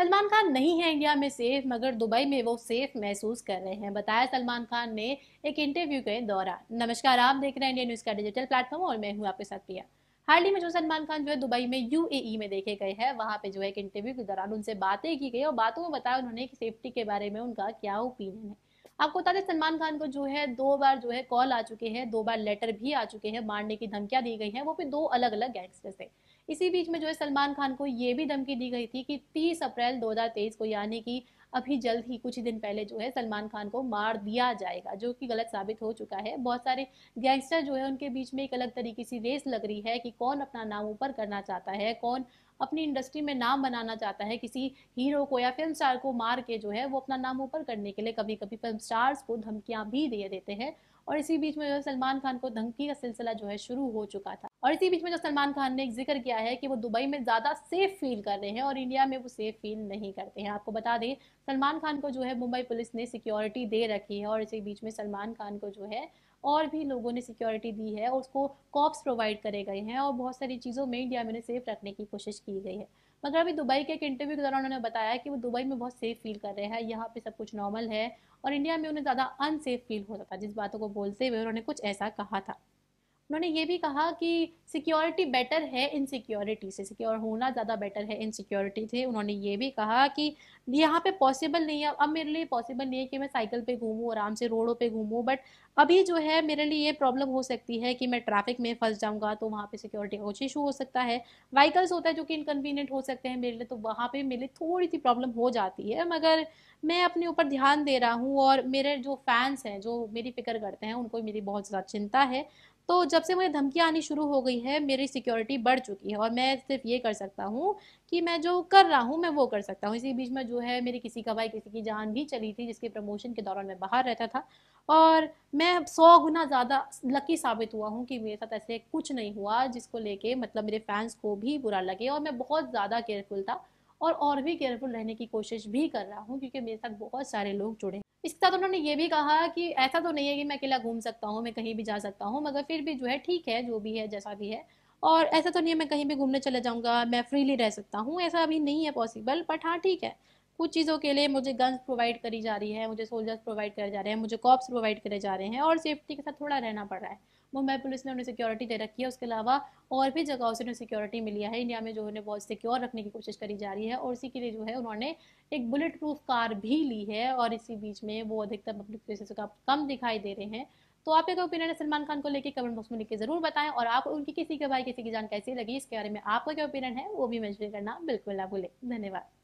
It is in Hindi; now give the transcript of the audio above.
सलमान खान नहीं है इंडिया में सेफ मगर दुबई में वो सेफ महसूस कर रहे हैं बताया सलमान खान ने एक इंटरव्यू के दौरान नमस्कार आप देख रहे हैं इंडिया न्यूज़ का डिजिटल प्लेटफॉर्म और मैं हूँ आपके साथ प्रिया हाल ही में जो सलमान खान जो है दुबई में यूएई e में देखे गए हैं वहाँ पे जो है एक इंटरव्यू के दौरान उनसे बातें की गई और बातों में बताया उन्होंने कि सेफ्टी के बारे में उनका क्या ओपिनियन है आपको बता दें सलमान खान को जो है दो बार जो है कॉल आ चुके हैं दो बार लेटर भी आ चुके हैं मारने की धमकियां दी गई हैं वो भी दो अलग अलग गैंगस्टर से इसी बीच में जो है सलमान खान को ये भी धमकी दी गई थी कि 30 अप्रैल 2023 को यानी कि अभी जल्द ही कुछ ही दिन पहले जो है सलमान खान को मार दिया जाएगा जो कि गलत साबित हो चुका है बहुत सारे गैंगस्टर जो है उनके बीच में एक अलग तरीके से रेस लग रही है कि कौन अपना नाम ऊपर करना चाहता है कौन अपनी इंडस्ट्री में नाम बनाना चाहता है किसी हीरो को या फिल्म स्टार को मार के जो है वो अपना नाम ऊपर करने के लिए कभी कभी फिल्म स्टार्स को धमकियां भी दे देते हैं और इसी बीच में जो है सलमान खान को धमकी का सिलसिला जो है शुरू हो चुका था और इसी बीच में जो सलमान खान ने जिक्र किया है कि वो दुबई में ज़्यादा सेफ फील कर रहे हैं और इंडिया में वो सेफ फील नहीं करते हैं आपको बता दें सलमान खान को जो है मुंबई पुलिस ने सिक्योरिटी दे रखी है और इसी बीच में सलमान खान को जो है और भी लोगों ने सिक्योरिटी दी है और उसको कॉप्स प्रोवाइड करे गए हैं और बहुत सारी चीज़ों में इंडिया में सेफ रखने की कोशिश की गई है मगर अभी दुबई के एक इंटरव्यू के दौरान उन्होंने बताया कि वो दुबई में बहुत सेफ फील कर रहे हैं यहाँ पे सब कुछ नॉर्मल है और इंडिया में उन्हें ज़्यादा अनसेफ फील हो रहा था जिस बातों को बोलते हुए उन्होंने कुछ ऐसा कहा था उन्होंने ये भी कहा कि सिक्योरिटी बेटर है इन सिक्योरिटी से सिक्योर होना ज़्यादा बेटर है इन सिक्योरिटी से उन्होंने ये भी कहा कि यहाँ पे पॉसिबल नहीं है अब मेरे लिए पॉसिबल नहीं है कि मैं साइकिल पे घूमूँ आराम से रोडों पे घूमूँ बट अभी जो है मेरे लिए ये प्रॉब्लम हो सकती है कि मैं ट्रैफिक में फंस जाऊँगा तो वहाँ पर सिक्योरिटी का कुछ इशू हो सकता है व्हीकल्स होता है जो कि इनकन्वीनियंट हो सकते हैं मेरे लिए तो वहाँ पर मेरे लिए थोड़ी सी प्रॉब्लम हो जाती है मगर मैं अपने ऊपर ध्यान दे रहा हूँ और मेरे जो फैंस हैं जो मेरी फिक्र करते हैं उनको मेरी बहुत ज़्यादा चिंता है तो जब से मुझे धमकियाँ आनी शुरू हो गई है मेरी सिक्योरिटी बढ़ चुकी है और मैं सिर्फ ये कर सकता हूँ कि मैं जो कर रहा हूँ मैं वो कर सकता हूँ इसी बीच में जो है मेरी किसी का भाई किसी की जान भी चली थी जिसके प्रमोशन के दौरान मैं बाहर रहता था और मैं सौ गुना ज़्यादा लकी साबित हुआ हूँ कि मेरे साथ ऐसे कुछ नहीं हुआ जिसको लेके मतलब मेरे फैंस को भी बुरा लगे और मैं बहुत ज़्यादा केयरफुल था और और भी केयरफुल रहने की कोशिश भी कर रहा हूँ क्योंकि मेरे साथ बहुत सारे लोग जुड़े इसके साथ उन्होंने ये भी कहा कि ऐसा तो नहीं है कि मैं अकेला घूम सकता हूँ मैं कहीं भी जा सकता हूँ मगर फिर भी जो है ठीक है जो भी है जैसा भी है और ऐसा तो नहीं है मैं कहीं भी घूमने चले जाऊँगा मैं फ्रीली रह सकता हूँ ऐसा अभी नहीं है पॉसिबल बट हाँ ठीक है कुछ चीज़ों के लिए मुझे गन्स प्रोवाइड करी जा रही है मुझे सोल्जर्स प्रोवाइड करे जा रहे हैं मुझे कॉप्स प्रोवाइड करे जा रहे हैं और सेफ्टी के साथ थोड़ा रहना पड़ रहा है मुंबई पुलिस ने उन्हें सिक्योरिटी दे रखी है उसके अलावा और भी जगहों से उन्हें सिक्योरिटी मिली है इंडिया में जो उन्हें बहुत सिक्योर रखने की कोशिश करी जा रही है और इसी के लिए जो है उन्होंने एक बुलेट प्रूफ कार भी ली है और इसी बीच में वो अधिकतर पब्लिक प्लेसेस का कम दिखाई दे रहे हैं तो आपके एक तो ओपिनियन है सलमान खान को लेकर कमेंट बॉक्स में लिख के जरूर बताएं और आप उनकी किसी के भाई किसी की जान कैसी लगी इसके बारे में आपका क्या ओपिनियन है वो भी मैं करना बिल्कुल ना भूलें धन्यवाद